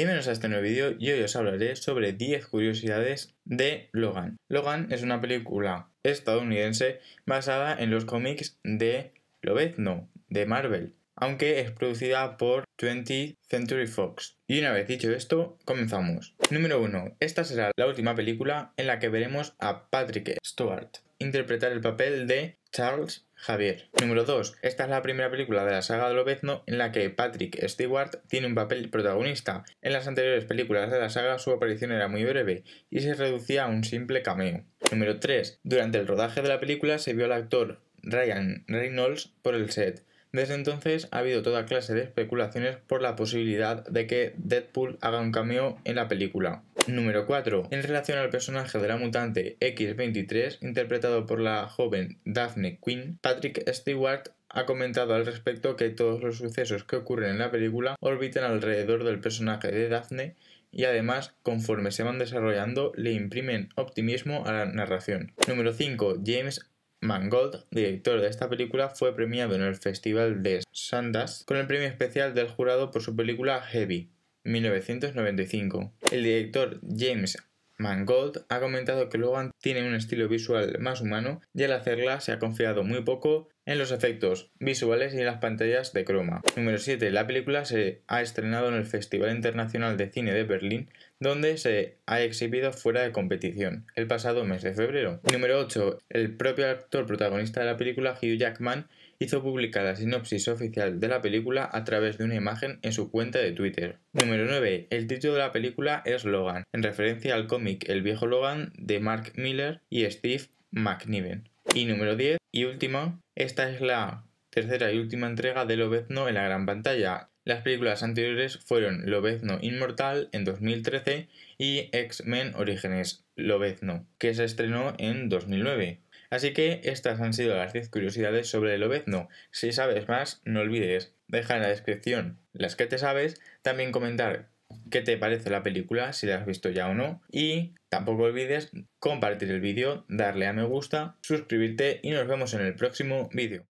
Bienvenidos a este nuevo vídeo y hoy os hablaré sobre 10 curiosidades de Logan. Logan es una película estadounidense basada en los cómics de Lobezno, de Marvel, aunque es producida por 20th Century Fox. Y una vez dicho esto, comenzamos. Número 1. Esta será la última película en la que veremos a Patrick Stewart interpretar el papel de Charles Javier. Número 2. Esta es la primera película de la saga de Lobezno en la que Patrick Stewart tiene un papel protagonista. En las anteriores películas de la saga su aparición era muy breve y se reducía a un simple cameo. Número 3. Durante el rodaje de la película se vio al actor Ryan Reynolds por el set, desde entonces ha habido toda clase de especulaciones por la posibilidad de que Deadpool haga un cameo en la película. Número 4. En relación al personaje de la mutante X-23, interpretado por la joven Daphne Quinn, Patrick Stewart ha comentado al respecto que todos los sucesos que ocurren en la película orbitan alrededor del personaje de Daphne y además, conforme se van desarrollando, le imprimen optimismo a la narración. Número 5. James Mangold, director de esta película, fue premiado en el Festival de Sundance con el premio especial del jurado por su película Heavy, 1995. El director James Mangold ha comentado que Logan tiene un estilo visual más humano y al hacerla se ha confiado muy poco en los efectos visuales y en las pantallas de croma. Número 7. La película se ha estrenado en el Festival Internacional de Cine de Berlín, donde se ha exhibido fuera de competición el pasado mes de febrero. Número 8. El propio actor protagonista de la película, Hugh Jackman, hizo pública la sinopsis oficial de la película a través de una imagen en su cuenta de Twitter. Número 9. El título de la película es Logan, en referencia al cómic El viejo Logan de Mark Miller y Steve McNiven. Y número 10 y última, esta es la tercera y última entrega de Lobezno en la gran pantalla. Las películas anteriores fueron Lobezno Inmortal en 2013 y X-Men Orígenes Lobezno, que se estrenó en 2009. Así que estas han sido las 10 curiosidades sobre Lobezno. Si sabes más, no olvides dejar en la descripción las que te sabes, también comentar qué te parece la película, si la has visto ya o no. Y tampoco olvides compartir el vídeo, darle a me gusta, suscribirte y nos vemos en el próximo vídeo.